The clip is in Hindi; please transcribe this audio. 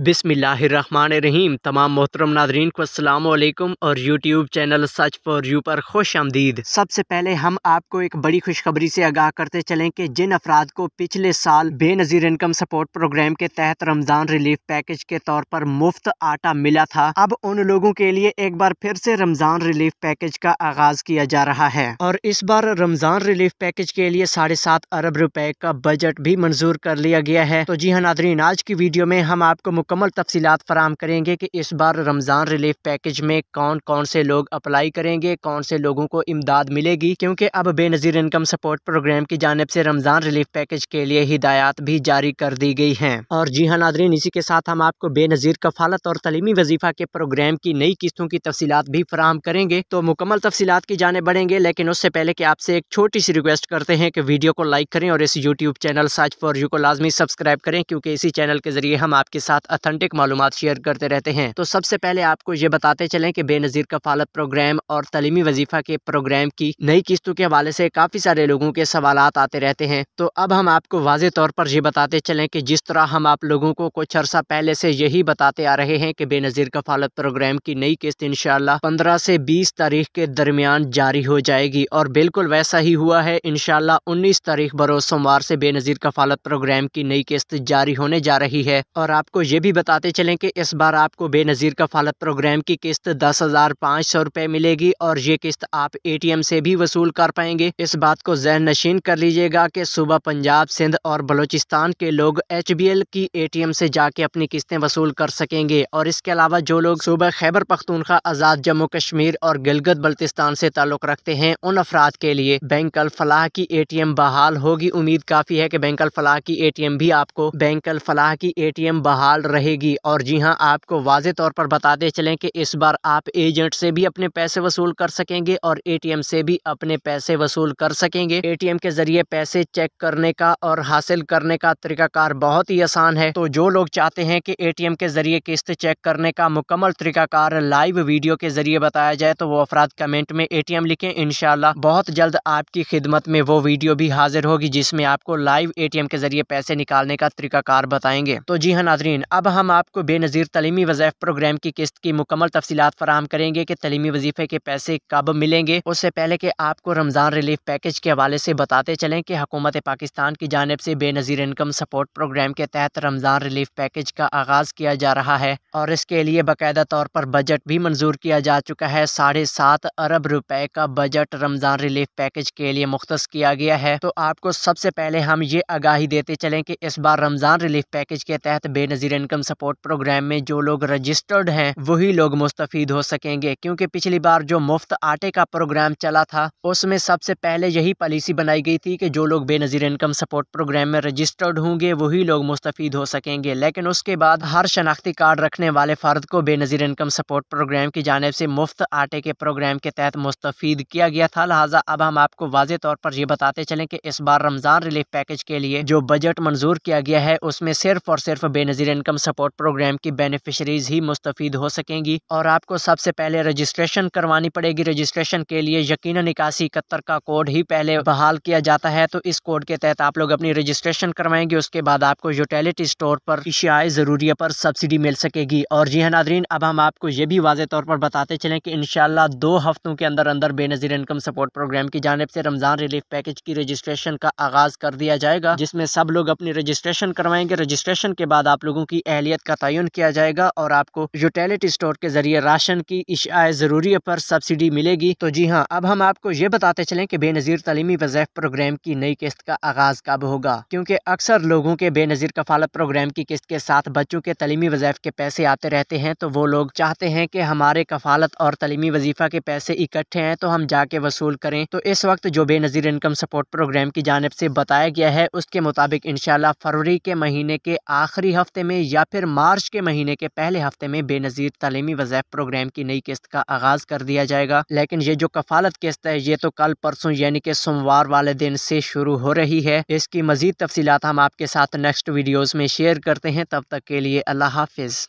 बिसमीम तमाम मोहतरम नादरीन को असलम और यूट्यूब चैनल सच फॉर यू पर खुश आमदीद सबसे पहले हम आपको एक बड़ी खुशखबरी से आगाह करते चलें कि जिन अफराद को पिछले साल बेनज़ीर इनकम सपोर्ट प्रोग्राम के तहत रमज़ान रिलीफ पैकेज के तौर पर मुफ्त आटा मिला था अब उन लोगों के लिए एक बार फिर से रमज़ान रिलीफ पैकेज का आगाज़ किया जा रहा है और इस बार रमज़ान रिलीफ पैकेज के लिए साढ़े सात अरब रुपए का बजट भी मंजूर कर लिया गया है तो जी हाँ नादरीन आज की वीडियो में हम आपको मुकम्मल तफसीत फ़राम करेंगे कि इस बार रमज़ान रिलीफ पैकेज में कौन कौन से लोग अप्लाई करेंगे कौन से लोगों को इमदाद मिलेगी क्योंकि अब बेनज़ीर इनकम सपोर्ट प्रोग्राम की जानब से रमज़ान रिलीफ पैकेज के लिए हिदायत भी जारी कर दी गई हैं और जी हाँ नादरीन इसी के साथ हम आपको बेनज़ीर कफालत और तलीमी वजीफ़ा के प्रोग्राम की नई किस्तों की तफसीत भी फराम करेंगे तो मुकम्मल तफसीत की जाने बढ़ेंगे लेकिन उससे पहले कि आपसे एक छोटी सी रिक्वेस्ट करते हैं कि वीडियो को लाइक करें और इस YouTube channel search for you को लाजमी सब्सक्राइब करें क्योंकि इसी चैनल के जरिए हम आपके साथ अथेंटिक मालूम शेयर करते रहते हैं तो सबसे पहले आपको ये बताते चले की बेनज़ीर कफालत प्रोग्राम और तलीमी वजीफ़ा के प्रोग्राम की नई किस्तों के हवाले से काफ़ी सारे लोगों के सवाल आते रहते हैं तो अब हम आपको वाज तौर पर ये बताते चले की जिस तरह हम आप लोगों को कुछ अर्सा पहले से यही बताते आ रहे हैं की बेनज़ीर कफालत प्रोग्राम की नई किस्त इन पंद्रह से बीस तारीख के दरमियान जारी हो जाएगी और बिल्कुल वैसा ही हुआ है इन उन्नीस तारीख बरोज सोमवार से बेनज़ीर कफालत प्रोग्राम की नई किस्त जारी होने जा रही है और आपको ये भी बताते चलें कि इस बार आपको बेनज़ीर कफालत प्रोग्राम की किस्त दस हज़ार पाँच सौ रुपये मिलेगी और ये किस्त आप ए टी एम से भी वसूल कर पाएंगे इस बात को जहन नशीन कर लीजिएगा कि सुबह पंजाब सिंध और बलोचिस्तान के लोग एच बी एल की ए टी एम से जाके अपनी किस्तें वसूल कर सकेंगे और इसके अलावा जो लोग सुबह खैबर पख्तूनखा आज़ाद जम्मू कश्मीर और गिलगत बल्तिस्तान से ताल्लुक़ रखते हैं उन अफराद के लिए बैंक अल फलाह की ए टी एम बहाल होगी उम्मीद काफ़ी है कि बैंक अल फलाह की ए टी एम भी आपको बैंक अल फलाह की ए टी एम बहाल रहेगी और जी हाँ आपको वाजे तौर पर बताते चलें कि इस बार आप एजेंट से भी अपने पैसे वसूल कर सकेंगे और एटीएम से भी अपने पैसे वसूल कर सकेंगे एटीएम के जरिए पैसे चेक करने का और हासिल करने का तरीकाकार बहुत ही आसान है तो जो लोग चाहते हैं कि एटीएम के जरिए किस्त चेक करने का मुकम्मल तरीकाकार लाइव वीडियो के जरिए बताया जाए तो वो अफराद कमेंट में ए लिखें इनशाला बहुत जल्द आपकी खिदमत में वो वीडियो भी हाजिर होगी जिसमें आपको लाइव एटीएम के जरिए पैसे निकालने का तरीकाकार बताएंगे तो जी हाँ नाजरीन अब अब हम आपको बेनज़ीर तलीमी वजायफ प्रोग्राम की किस्त की मुकम्मल तफसीत फराम करेंगे कि तलीमी वजीफ़े के पैसे कब मिलेंगे उससे पहले कि आपको रमज़ान रिलीफ पैकेज के हवाले से बताते चलें कि हकूमत पाकिस्तान की जानब से बेनज़ीर इनकम सपोर्ट प्रोग्राम के तहत रमज़ान रिलीफ पैकेज का आगाज़ किया जा रहा है और इसके लिए बाकायदा तौर पर बजट भी मंजूर किया जा चुका है साढ़े सात अरब रुपए का बजट रमज़ान रिलीफ पैकेज के लिए मुख्त किया गया है तो आपको सबसे पहले हम ये आगाही देते चलें कि इस बार रमज़ान रिलीफ पैकेज के तहत Benazir income system support programme में जो लोग रजिस्टर्ड हैं वही लोग मुस्तफ़ हो सकेंगे क्योंकि पिछली बार जो मुफ्त आटे का प्रोग्राम चला था उसमें सबसे पहले यही पॉलिसी बनाई गई थी कि जो लोग बेनज़ीर इनकम सपोर्ट प्रोग्राम में रजिस्टर्ड होंगे वही लोग मुस्तफ़ हो सकेंगे लेकिन उसके बाद हर शनाख्ती कार्ड रखने वाले फ़र्द को बेनज़ीर इनकम सपोर्ट प्रोग्राम की जानब से मुफ्त आटे के प्रोग्राम के तहत मुस्तफ़ किया गया था लिहाजा अब हम आपको वाजे तौर पर यह बताते चलें कि इस बार रमज़ान रिलीफ पैकेज के लिए जो बजट मंजूर किया गया है उसमें सिर्फ और सिर्फ बेनज़ीर इनकम सपोर्ट प्रोग्राम की बेनिफिशरीज ही मुस्तफ़ हो सकेंगी और आपको सबसे पहले रजिस्ट्रेशन करवानी पड़ेगी रजिस्ट्रेशन के लिए यकीन निकासी इकहत्तर का कोड ही पहले बहाल किया जाता है तो इस कोड के तहत आप लोग अपनी रजिस्ट्रेशन करवाएंगे उसके बाद आपको यूटिलिटी स्टोर पर इशियाए ज़रूरी पर सब्सिडी मिल सकेगी और जी हाँ नादरीन अब हम आपको ये भी वाजे तौर पर बताते चलें कि इन दो हफ्तों के अंदर अंदर बेनजीर इनकम सपोर्ट प्रोग्राम की जानब से रमज़ान रिलीफ पैकेज की रजिस्ट्रेशन का आगाज़ कर दिया जाएगा जिसमें सब लोग अपनी रजिस्ट्रेशन करवाएंगे रजिस्ट्रेशन के बाद आप लोगों की एहलियत का तयन किया जाएगा और आपको यूटिलिटी स्टोर के जरिए राशन की इशाए ज़रूरी पर सब्सिडी मिलेगी तो जी हाँ अब हम आपको ये बताते चलें कि बेनज़ीर तलीमी वजैफ प्रोग्राम की नई किस्त का आगाज़ कब होगा क्योंकि अक्सर लोगों के बेनज़ीर कफालत प्रोग्राम की किस्त के साथ बच्चों के तलीमी वजैफ के पैसे आते रहते हैं तो वो लोग चाहते हैं कि हमारे कफालत और तलीमी वजीफ़ा के पैसे इकट्ठे हैं तो हम जाके वसूल करें तो इस वक्त जो बेनज़ीर इनकम सपोर्ट प्रोग्राम की जानब से बताया गया है उसके मुताबिक इनशाला फरवरी के महीने के आखिरी हफ्ते में या फिर मार्च के महीने के पहले हफ्ते में बेनज़ीर तलीमी वजैफ प्रोग्राम की नई किस्त का आगाज़ कर दिया जाएगा लेकिन ये जो कफालत किस्त है ये तो कल परसों यानी के सोमवार वाले दिन से शुरू हो रही है इसकी मजीद तफसीत हम आपके साथ नेक्स्ट वीडियोज़ में शेयर करते हैं तब तक के लिए अल्लाह हाफिज़